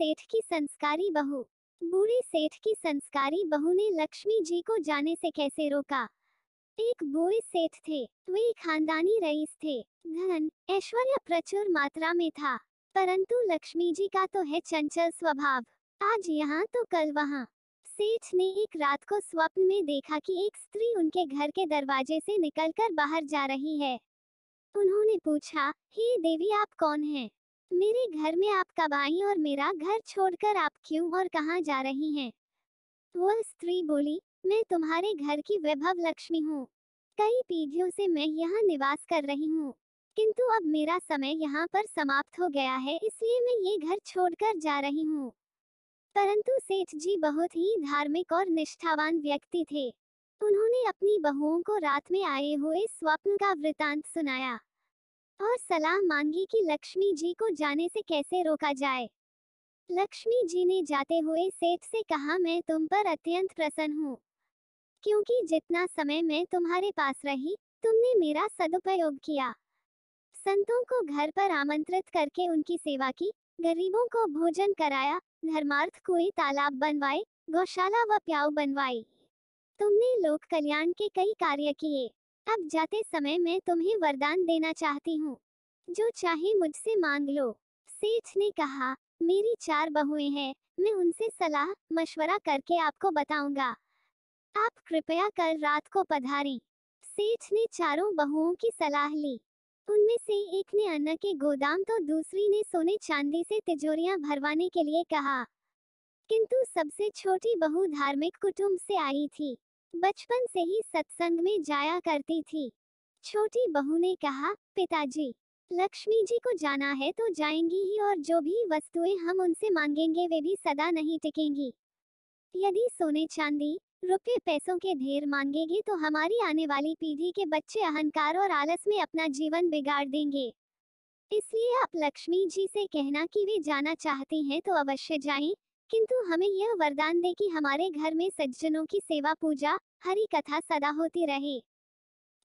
सेठ की संस्कारी बहू बूढ़े सेठ की संस्कारी बहू ने लक्ष्मी जी को जाने से कैसे रोका एक बूढ़े सेठ थे वे खानदानी रईस थे धन ऐश्वर्य प्रचुर मात्रा में था परंतु लक्ष्मी जी का तो है चंचल स्वभाव आज यहाँ तो कल वहाँ सेठ ने एक रात को स्वप्न में देखा कि एक स्त्री उनके घर के दरवाजे से निकलकर बाहर जा रही है उन्होंने पूछा हे देवी आप कौन हैं? मेरे घर में आप कब आई और मेरा घर छोड़कर आप क्यों और कहाँ जा रही हैं वह स्त्री बोली मैं तुम्हारे घर की वैभव लक्ष्मी हूँ कई पीढ़ियों से मैं यहाँ निवास कर रही हूँ किंतु अब मेरा समय यहाँ पर समाप्त हो गया है इसलिए मैं ये घर छोड़कर जा रही हूँ परंतु सेठ जी बहुत ही धार्मिक और निष्ठावान व्यक्ति थे उन्होंने अपनी बहुओं को रात में आए हुए स्वप्न का वृतांत सुनाया और सलाह मांगी कि लक्ष्मी जी को जाने से कैसे रोका जाए लक्ष्मी जी ने जाते हुए सेठ से कहा मैं तुम पर अत्यंत प्रसन्न हूँ क्योंकि जितना समय मैं तुम्हारे पास रही तुमने मेरा सदुपयोग किया संतों को घर पर आमंत्रित करके उनकी सेवा की गरीबों को भोजन कराया धर्मार्थ कुएं तालाब बनवाए गौशाला व प्याऊ बनवाई तुमने लोक कल्याण के कई कार्य किए अब जाते समय मैं तुम्हें वरदान देना चाहती हूँ जो चाहे मुझसे मांग लो सेठ ने कहा मेरी चार बहुएं हैं मैं उनसे सलाह मशवरा करके आपको बताऊंगा आप कृपया कल रात को पधारे सेठ ने चारों बहुओं की सलाह ली उनमें से एक ने अन्न के गोदाम तो दूसरी ने सोने चांदी से तिजोरियां भरवाने के लिए कहा किंतु सबसे छोटी बहू धार्मिक कुटुंब से आई थी बचपन से ही सत्संग में जाया करती थी छोटी बहू ने कहा पिताजी लक्ष्मी जी को जाना है तो जाएंगी ही और जो भी वस्तुएं हम उनसे मांगेंगे वे भी सदा नहीं टिकेंगी यदि सोने चांदी रुपये पैसों के ढेर मांगेगी तो हमारी आने वाली पीढ़ी के बच्चे अहंकार और आलस में अपना जीवन बिगाड़ देंगे इसलिए आप लक्ष्मी जी से कहना कि वे जाना चाहती हैं तो अवश्य जाएं, किंतु हमें यह वरदान दे कि हमारे घर में सज्जनों की सेवा पूजा हरी कथा सदा होती रहे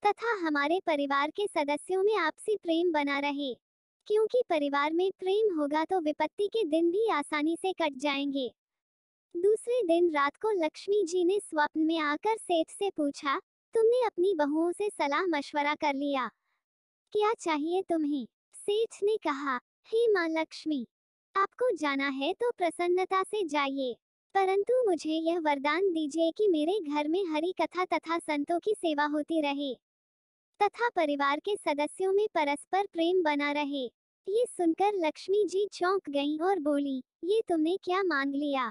तथा हमारे परिवार के सदस्यों में आपसी प्रेम बना रहे क्योंकि परिवार में प्रेम होगा तो विपत्ति के दिन भी आसानी से कट जाएंगे दूसरे दिन रात को लक्ष्मी जी ने स्वप्न में आकर सेठ से पूछा तुमने अपनी बहुओं से सलाह मशवरा कर लिया क्या चाहिए तुम्हें सेठ ने कहा हे माँ लक्ष्मी आपको जाना है तो प्रसन्नता से जाइए परंतु मुझे यह वरदान दीजिए कि मेरे घर में हरी कथा तथा संतों की सेवा होती रहे तथा परिवार के सदस्यों में परस्पर प्रेम बना रहे ये सुनकर लक्ष्मी जी चौंक गईं और बोली ये तुमने क्या मांग लिया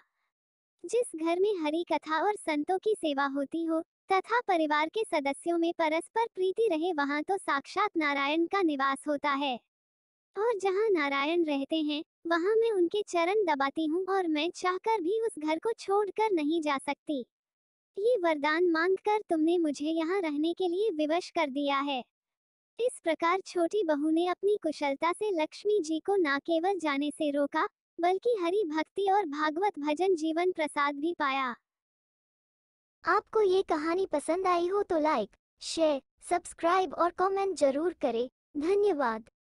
जिस घर में हरी कथा और संतों की सेवा होती हो तथा परिवार के सदस्यों में परस्पर प्रीति रहे वहाँ तो साक्षात नारायण का निवास होता है और जहाँ नारायण रहते हैं वहाँ मैं उनके चरण दबाती हूँ और मैं चाहकर भी उस घर को छोड़कर नहीं जा सकती ये वरदान मांगकर तुमने मुझे यहाँ रहने के लिए विवश कर दिया है इस प्रकार छोटी बहू ने अपनी कुशलता से लक्ष्मी जी को न केवल जाने से रोका बल्कि हरि भक्ति और भागवत भजन जीवन प्रसाद भी पाया आपको ये कहानी पसंद आई हो तो लाइक शेयर सब्सक्राइब और कमेंट जरूर करें धन्यवाद